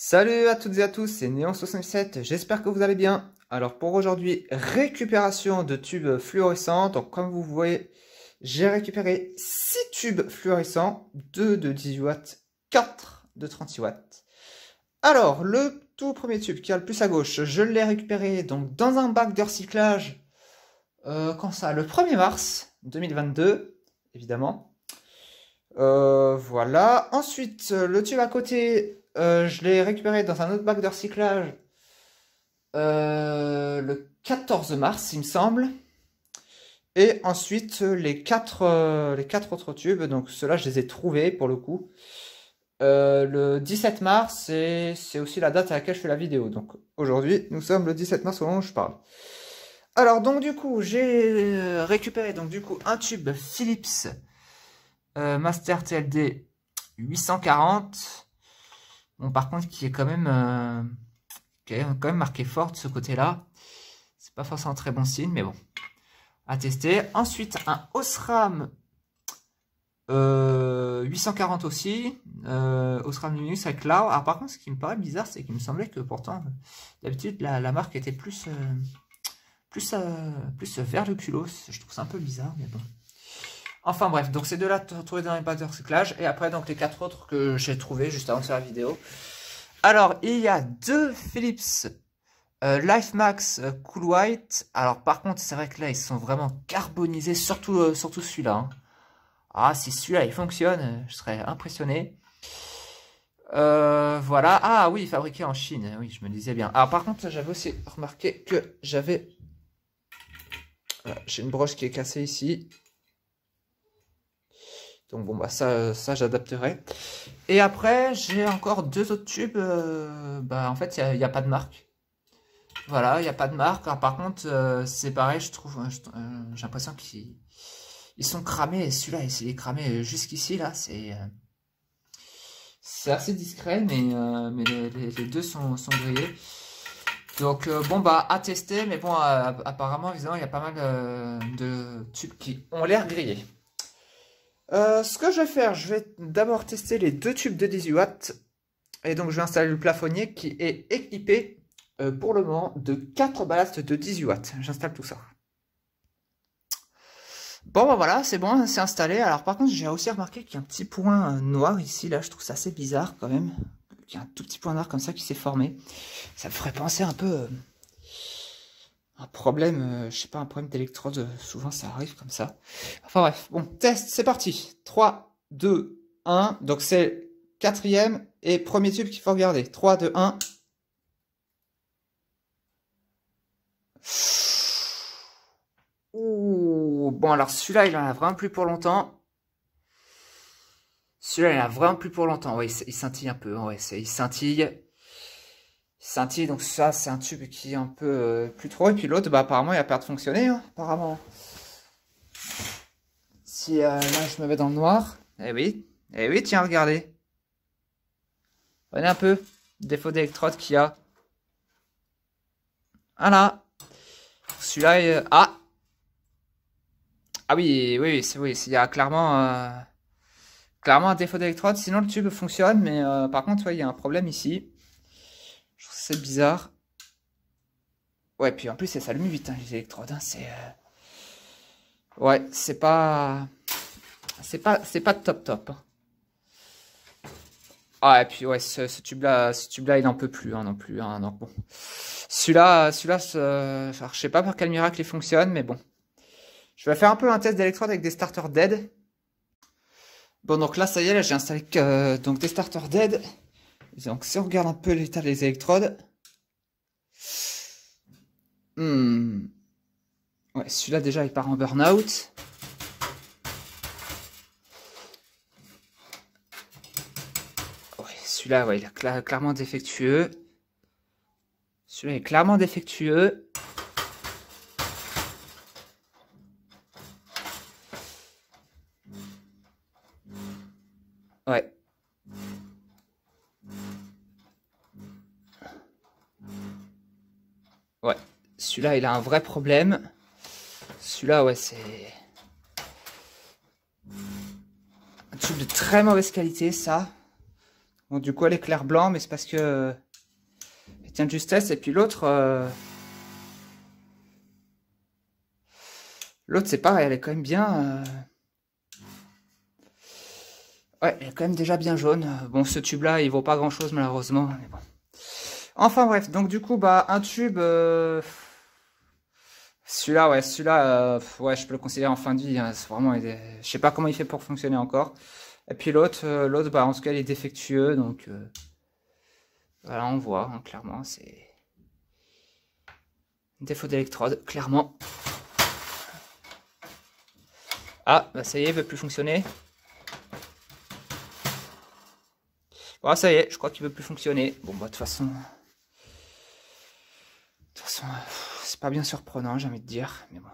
Salut à toutes et à tous, c'est Néon67, j'espère que vous allez bien. Alors pour aujourd'hui, récupération de tubes fluorescents. Donc comme vous voyez, j'ai récupéré 6 tubes fluorescents, 2 de 18 watts, 4 de 36 watts. Alors le tout premier tube qui a le plus à gauche, je l'ai récupéré donc dans un bac de recyclage, euh, quand ça Le 1er mars 2022, évidemment. Euh, voilà, ensuite le tube à côté euh, je l'ai récupéré dans un autre bac de recyclage euh, le 14 mars, il me semble. Et ensuite, les quatre, euh, les quatre autres tubes, donc ceux-là, je les ai trouvés pour le coup. le 17 mars, c'est aussi la date à laquelle je fais la vidéo. Donc aujourd'hui, nous sommes le 17 mars au moment où je parle. Alors donc du coup, j'ai récupéré donc du coup un tube Philips Master TLD 840 par contre, qui est quand même, euh, quand même marqué fort de ce côté-là. C'est pas forcément un très bon signe, mais bon. À tester. Ensuite, un Osram 840 euh, aussi. Euh, Osram Linux avec Cloud. par contre, ce qui me paraît bizarre, c'est qu'il me semblait que pourtant, d'habitude, la, marque était plus, plus, plus vers le culos. Je trouve ça un peu bizarre, mais bon. Enfin bref, donc ces deux-là trouvés dans les batteries de recyclage. Et après, donc les quatre autres que j'ai trouvés juste avant de faire la vidéo. Alors, il y a deux Philips euh, Life LifeMax euh, Cool White. Alors par contre, c'est vrai que là, ils sont vraiment carbonisés, surtout, euh, surtout celui-là. Hein. Ah, si celui-là, il fonctionne, je serais impressionné. voilà. Ah oui, fabriqué en Chine. Oui, je me disais bien. Alors, par contre, j'avais aussi remarqué que j'avais... j'ai une broche qui est cassée ici. Donc bon, bah ça, ça j'adapterai. Et après, j'ai encore deux autres tubes. Euh, bah en fait, il n'y a, pas de marque. Voilà, il n'y a pas de marque. par contre, euh, c'est pareil, je trouve, euh, j'ai l'impression qu'ils ils sont cramés. Celui-là, il est cramé jusqu'ici, là. C'est c'est assez discret, mais, mais les, deux sont, sont grillés. Donc bon, bah à tester. Mais bon, apparemment, évidemment, il y a pas mal de tubes qui ont l'air grillés. Euh, ce que je vais faire, je vais d'abord tester les deux tubes de 18 watts. Et donc je vais installer le plafonnier qui est équipé euh, pour le moment de 4 ballasts de 18 watts. J'installe tout ça. Bon ben voilà, c'est bon, c'est installé. Alors par contre, j'ai aussi remarqué qu'il y a un petit point euh, noir ici. Là, je trouve ça assez bizarre quand même. Il y a un tout petit point noir comme ça qui s'est formé. Ça me ferait penser un peu un problème, euh, je sais pas, un problème d'électrode, euh, souvent ça arrive comme ça. Enfin bref, bon, test, c'est parti. 3, 2, 1, donc c'est quatrième et premier tube qu'il faut regarder. 3, 2, 1. Ouh, bon alors celui-là, il en a vraiment plus pour longtemps. Celui-là, il en a vraiment plus pour longtemps. Oui, il scintille un peu, hein, ouais, il scintille scintille. Donc ça, c'est un tube qui est un peu euh, plus trop. Et puis l'autre, bah, apparemment, il a peur de fonctionner. Hein, apparemment. Si euh, je me mets dans le noir. Eh oui. et eh oui, tiens, regardez. Regardez un peu. Défaut d'électrode qu'il y a. Voilà. Ah, Celui-là, euh, ah Ah oui, oui, oui, oui. Il y a clairement... Clairement un défaut d'électrode, sinon le tube fonctionne, mais par contre, il y a un problème ici. C'est bizarre. Ouais, puis en plus, c'est s'allume vite, hein, les électrodes. Hein, c'est... Euh, ouais, c'est pas... C'est pas, c'est pas top top. Hein. Ah, et puis ouais, ce, tube-là, ce tube-là, il n'en peut plus non plus. un donc bon. Celui-là, celui-là, je sais pas par quel miracle il fonctionne, mais bon. Je vais faire un peu un test d'électrode avec des starters dead. Bon, donc là, ça y est, là, j'ai installé euh, donc des starters dead. Donc si on regarde un peu l'état des électrodes, Hmm. Ouais, celui-là déjà il part en burn-out. Ouais, celui-là, ouais, il est clairement défectueux. Celui-là est clairement défectueux. là il a un vrai problème. Celui-là, ouais, c'est... Un tube de très mauvaise qualité, ça. Bon, du coup, elle est clair blanc, mais c'est parce que... Euh, elle tient de justesse, et puis l'autre... Euh, l'autre, c'est pareil, elle est quand même bien... Euh, ouais, elle est quand même déjà bien jaune. Bon, ce tube-là, il vaut pas grand-chose, malheureusement, Enfin bref, donc du coup, bah, un tube... Celui-là, ouais, celui-là, euh, ouais, je peux le considérer en fin de vie. Hein. c'est vraiment, je sais pas comment il fait pour fonctionner encore. Et puis l'autre, euh, l'autre, bah, en tout cas, il est défectueux, donc euh, voilà, on voit hein, clairement, c'est défaut d'électrode, clairement. Ah, bah ça y est, il veut plus fonctionner. Bon, ça y est, je crois qu'il veut plus fonctionner. Bon, bah de toute façon, de toute façon c'est pas bien surprenant, j'ai envie de dire, mais bon,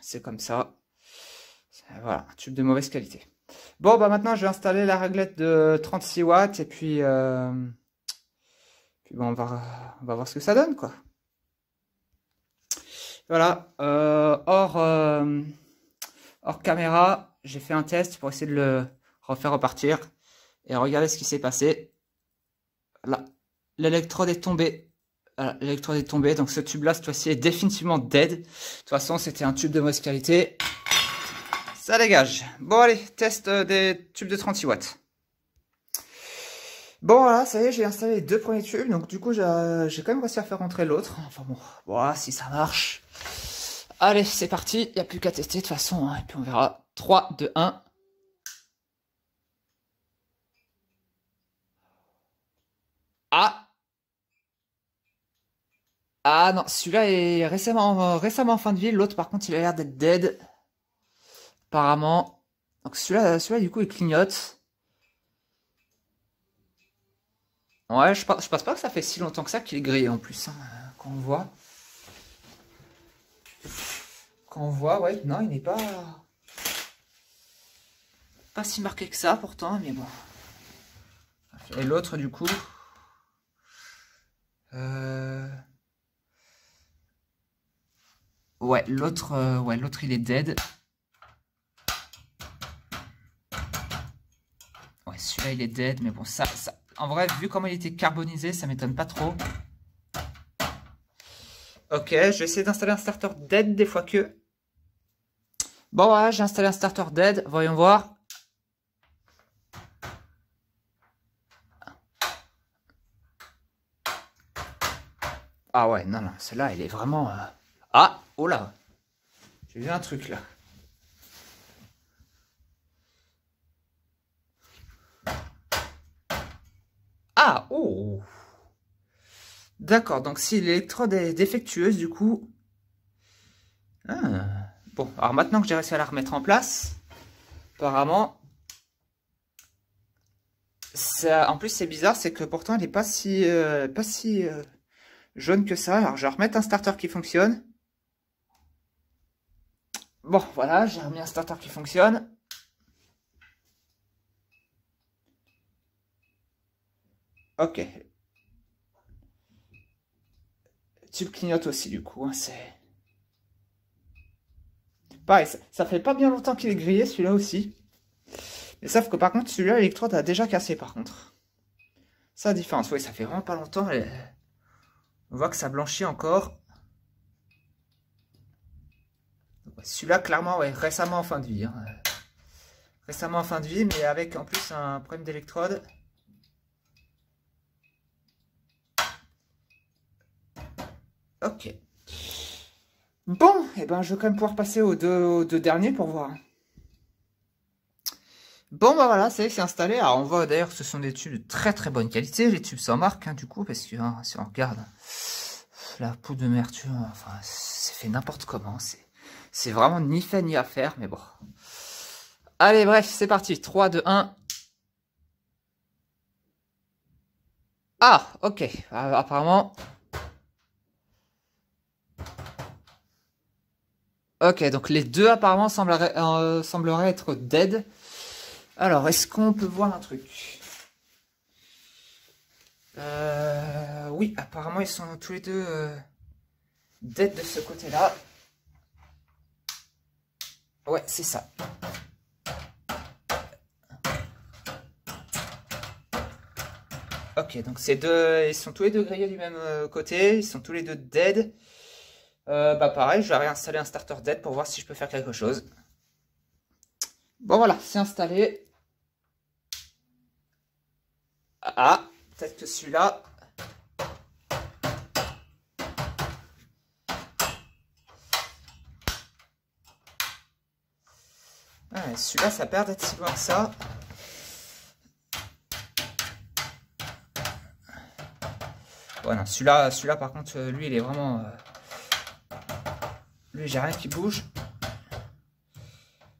c'est comme ça. Voilà, un tube de mauvaise qualité. Bon, bah maintenant, je vais installer la réglette de 36 watts, et puis, euh, puis bon, on va, on va voir ce que ça donne, quoi. Voilà, euh, euh, hors, caméra, j'ai fait un test pour essayer de le refaire repartir. Et regardez ce qui s'est passé. Là, l'électrode est tombée ah, l'électrode est tombée, donc ce tube-là, cette fois-ci, est définitivement dead. De toute façon, c'était un tube de mauvaise qualité. Ça dégage. Bon, allez, test euh, des tubes de 36 watts. Bon, voilà, ça y est, j'ai installé les deux premiers tubes, donc du coup, j'ai quand même réussi à faire rentrer l'autre. Enfin bon, voilà, si ça marche. Allez, c'est parti, il n'y a plus qu'à tester de toute façon, hein, et puis on verra. 3, 2, 1... Ah non, celui-là est récemment, euh, récemment en fin de vie. L'autre, par contre, il a l'air d'être dead. Apparemment. Donc celui-là, du coup, il clignote. Ouais, je, pense, pas que ça fait si longtemps que ça qu'il est grillé en plus, hein, qu'on voit. Qu'on voit, ouais, non, il n'est pas... Pas si marqué que ça, pourtant, mais bon. Et l'autre, du coup... Euh... Ouais, l'autre, euh, ouais, l'autre il est dead. Ouais, celui-là il est dead, mais bon, ça, En vrai, vu comment il était carbonisé, ça m'étonne pas trop. Ok, je vais essayer d'installer un starter dead des fois que. Bon, voilà, j'ai installé un starter dead, voyons voir. Ah ouais, non, non, celle-là, elle est vraiment... Euh, ah Oh là J'ai vu un truc là. Ah Oh D'accord, donc si l'électrode est défectueuse, du coup... Ah. Bon, alors maintenant que j'ai réussi à la remettre en place, apparemment... Ça, en plus, c'est bizarre, c'est que pourtant, elle n'est pas si, euh, pas si euh, jaune que ça. Alors, je vais remettre un starter qui fonctionne. Bon, voilà, j'ai remis un starter qui fonctionne. Ok. Tu clignotes aussi, du coup, hein, c'est... Pareil, ça, fait pas bien longtemps qu'il est grillé, celui-là aussi. Mais sauf que par contre, celui-là, l'électrode a déjà cassé, par contre. Ça, la différence, oui, ça fait vraiment pas longtemps. On voit que ça blanchit encore. Bah, celui-là, clairement, ouais, récemment en fin de vie. Hein. Récemment en fin de vie, mais avec en plus un problème d'électrode. Ok. Bon, et eh ben, je vais quand même pouvoir passer aux deux, derniers pour voir. Bon, bah voilà, ça y est, c'est installé. Alors, on voit d'ailleurs que ce sont des tubes de très très bonne qualité. Les tubes sans marque, hein, du coup, parce que hein, si on regarde la poudre de merture, enfin, c'est fait n'importe comment. C'est c'est vraiment ni fait ni à faire, mais bon. Allez, bref, c'est parti. 3, 2, 1. Ah, ok. Euh, apparemment... Ok, donc les deux apparemment euh, sembleraient, être dead. Alors, est-ce qu'on peut voir un truc euh, Oui, apparemment ils sont tous les deux dead de ce côté-là. Ouais, c'est ça. Ok, donc ces deux, ils sont tous les deux grillés du même euh, côté, ils sont tous les deux dead. Euh, bah pareil, je vais réinstaller un starter dead pour voir si je peux faire quelque chose. Bon voilà, c'est installé. Ah, peut-être que celui-là, Ah, celui-là, ça perd d'être si loin ça. Voilà, celui-là, celui-là par contre, euh, lui, il est vraiment... Euh, lui, j'ai rien qui bouge.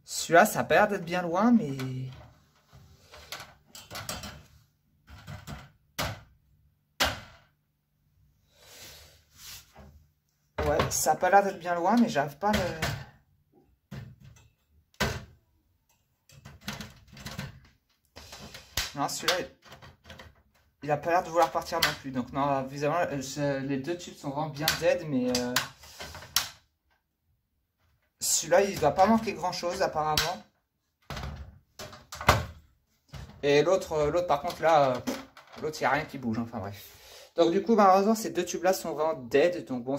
Celui-là, ça perd d'être bien loin, mais... Ouais, ça a pas l'air d'être bien loin, mais j'arrive pas à le... celui-là, il a pas l'air de vouloir partir non plus. Donc non, visiblement, euh, les deux tubes sont vraiment bien dead, mais... Euh, celui-là, il va pas manquer grand-chose, apparemment. Et l'autre, euh, l'autre par contre, là, l'autre, il n'y a rien qui bouge. Hein, enfin bref. Donc du coup, malheureusement, ces deux tubes-là sont vraiment dead. Donc bon,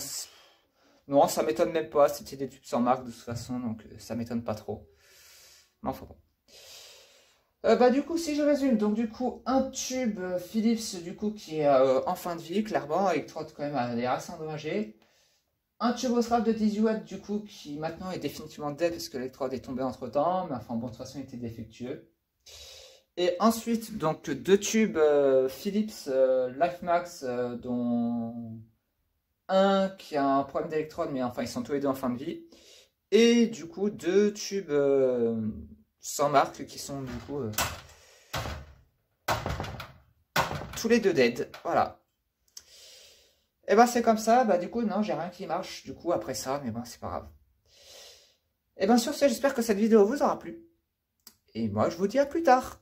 non, ça m'étonne même pas. C'était des tubes sans marque de toute façon, donc ça m'étonne pas trop. Mais enfin bon. Euh, bah, du coup, si je résume, donc du coup, un tube euh, Philips, du coup, qui est euh, en fin de vie, clairement, électrode quand même elle est assez endommagée Un tube Osram de 18 watts, du coup, qui maintenant est définitivement dead parce que l'électrode est tombée entre temps, mais enfin, bon, de toute façon, il était défectueux. Et ensuite, donc, deux tubes Philips LifeMax, dont un qui a un problème d'électrode, mais enfin, ils sont tous les deux en fin de vie. Et du coup, deux tubes sans marque qui sont du coup euh, tous les deux dead. Voilà. Et eh ben c'est comme ça, bah du coup non j'ai rien qui marche du coup après ça, mais bon, c'est pas grave. Et eh bien sur ce, j'espère que cette vidéo vous aura plu. Et moi je vous dis à plus tard.